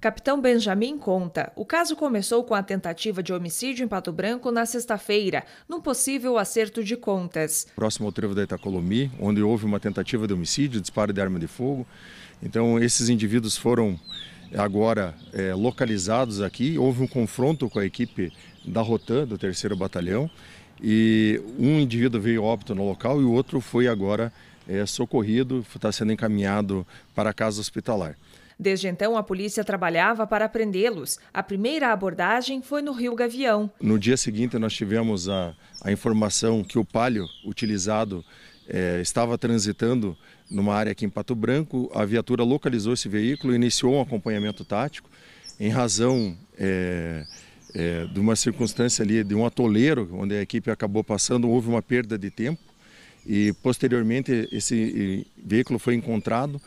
Capitão Benjamin conta: o caso começou com a tentativa de homicídio em Pato Branco na sexta-feira, num possível acerto de contas. Próximo ao trevo da Itacolomi, onde houve uma tentativa de homicídio, disparo de arma de fogo. Então, esses indivíduos foram eh, agora é, localizados aqui. Houve um confronto com a equipe da Rotan, do 3 Batalhão, e um indivíduo veio óbito no local e o outro foi agora é, socorrido, está sendo encaminhado para a casa hospitalar. Desde então, a polícia trabalhava para prendê-los. A primeira abordagem foi no Rio Gavião. No dia seguinte, nós tivemos a, a informação que o palio utilizado é, estava transitando numa área aqui em Pato Branco. A viatura localizou esse veículo, e iniciou um acompanhamento tático. Em razão é, é, de uma circunstância ali, de um atoleiro, onde a equipe acabou passando, houve uma perda de tempo e posteriormente esse veículo foi encontrado,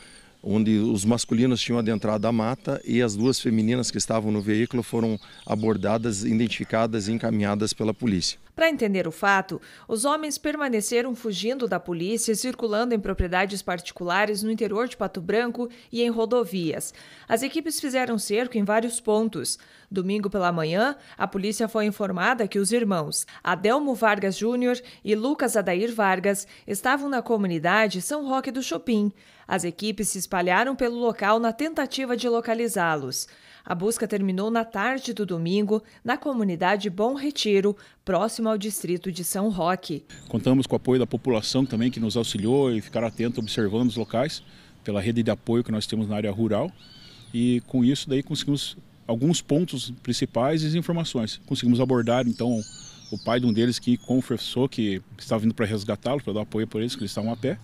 onde os masculinos tinham adentrado a mata e as duas femininas que estavam no veículo foram abordadas, identificadas e encaminhadas pela polícia. Para entender o fato, os homens permaneceram fugindo da polícia, circulando em propriedades particulares no interior de Pato Branco e em rodovias. As equipes fizeram cerco em vários pontos. Domingo pela manhã, a polícia foi informada que os irmãos Adelmo Vargas Júnior e Lucas Adair Vargas estavam na comunidade São Roque do Chopin. As equipes se espalharam pelo local na tentativa de localizá-los. A busca terminou na tarde do domingo, na comunidade Bom Retiro, próximo próximo ao distrito de São Roque. Contamos com o apoio da população também, que nos auxiliou e ficar atentos observando os locais, pela rede de apoio que nós temos na área rural. E com isso daí conseguimos alguns pontos principais e informações. Conseguimos abordar então o pai de um deles que confessou que estava vindo para resgatá-los, para dar apoio por eles, que eles estavam a pé.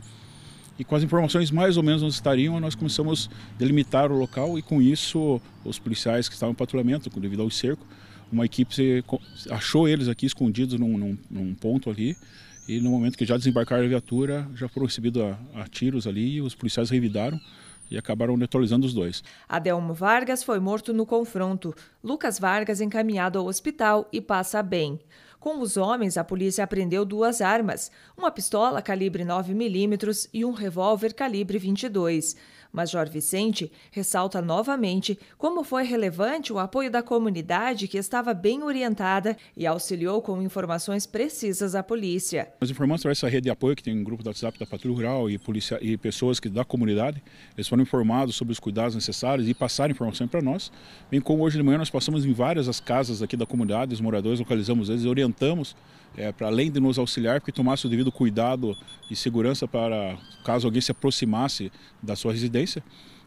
E com as informações mais ou menos onde estariam, nós começamos a delimitar o local e com isso os policiais que estavam em patrulhamento, devido ao cerco, uma equipe se, achou eles aqui escondidos num, num, num, ponto ali. E no momento que já desembarcaram a viatura, já foram recebidos a, a tiros ali e os policiais revidaram e acabaram neutralizando os dois. Adelmo Vargas foi morto no confronto. Lucas Vargas encaminhado ao hospital e passa bem. Com os homens, a polícia apreendeu duas armas: uma pistola calibre 9mm e um revólver calibre 22. Major Vicente ressalta novamente como foi relevante o apoio da comunidade que estava bem orientada e auxiliou com informações precisas à polícia. Nós informamos através dessa rede de apoio que tem um grupo do WhatsApp da Patrulha Rural e, polícia, e pessoas que da comunidade, eles foram informados sobre os cuidados necessários e passaram informação para nós. Bem como hoje de manhã nós passamos em várias as casas aqui da comunidade, os moradores localizamos eles e tentamos é, para além de nos auxiliar, que tomasse o devido cuidado e segurança para caso alguém se aproximasse da sua residência.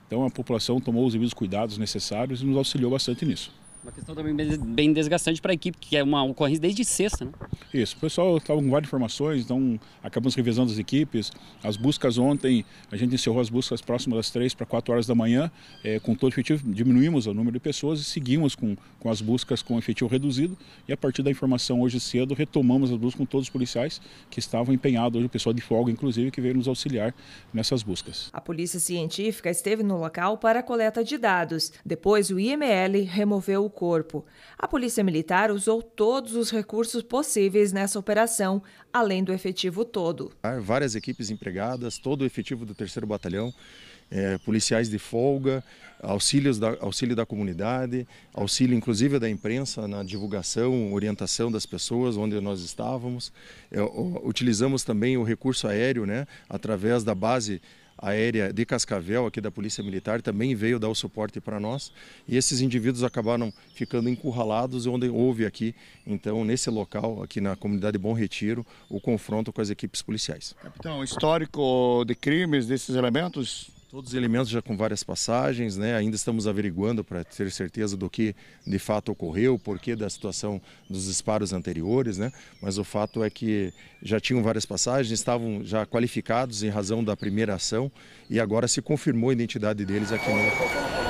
Então a população tomou os devidos cuidados necessários e nos auxiliou bastante nisso. Uma questão também bem desgastante para a equipe, que é uma ocorrência desde sexta, né? Isso, o pessoal estava com várias informações, então acabamos revisando as equipes. As buscas ontem, a gente encerrou as buscas próximas das 3 para 4 horas da manhã, é, com todo o efetivo, diminuímos o número de pessoas e seguimos com, com as buscas com efetivo reduzido. E a partir da informação hoje cedo, retomamos as buscas com todos os policiais que estavam empenhados, hoje o pessoal de folga, inclusive, que veio nos auxiliar nessas buscas. A polícia científica esteve no local para a coleta de dados. Depois, o IML removeu o corpo. A Polícia Militar usou todos os recursos possíveis nessa operação, além do efetivo todo. Várias equipes empregadas, todo o efetivo do 3 Batalhão, é, policiais de folga, auxílios da, auxílio da comunidade, auxílio inclusive da imprensa na divulgação, orientação das pessoas onde nós estávamos. É, utilizamos também o recurso aéreo, né, através da base Aérea de Cascavel, aqui da Polícia Militar, também veio dar o suporte para nós. E esses indivíduos acabaram ficando encurralados, onde houve aqui, então, nesse local, aqui na comunidade Bom Retiro, o confronto com as equipes policiais. Capitão, histórico de crimes desses elementos? Todos os elementos já com várias passagens, né? ainda estamos averiguando para ter certeza do que de fato ocorreu, o porquê da situação dos disparos anteriores, né? mas o fato é que já tinham várias passagens, estavam já qualificados em razão da primeira ação e agora se confirmou a identidade deles aqui no local.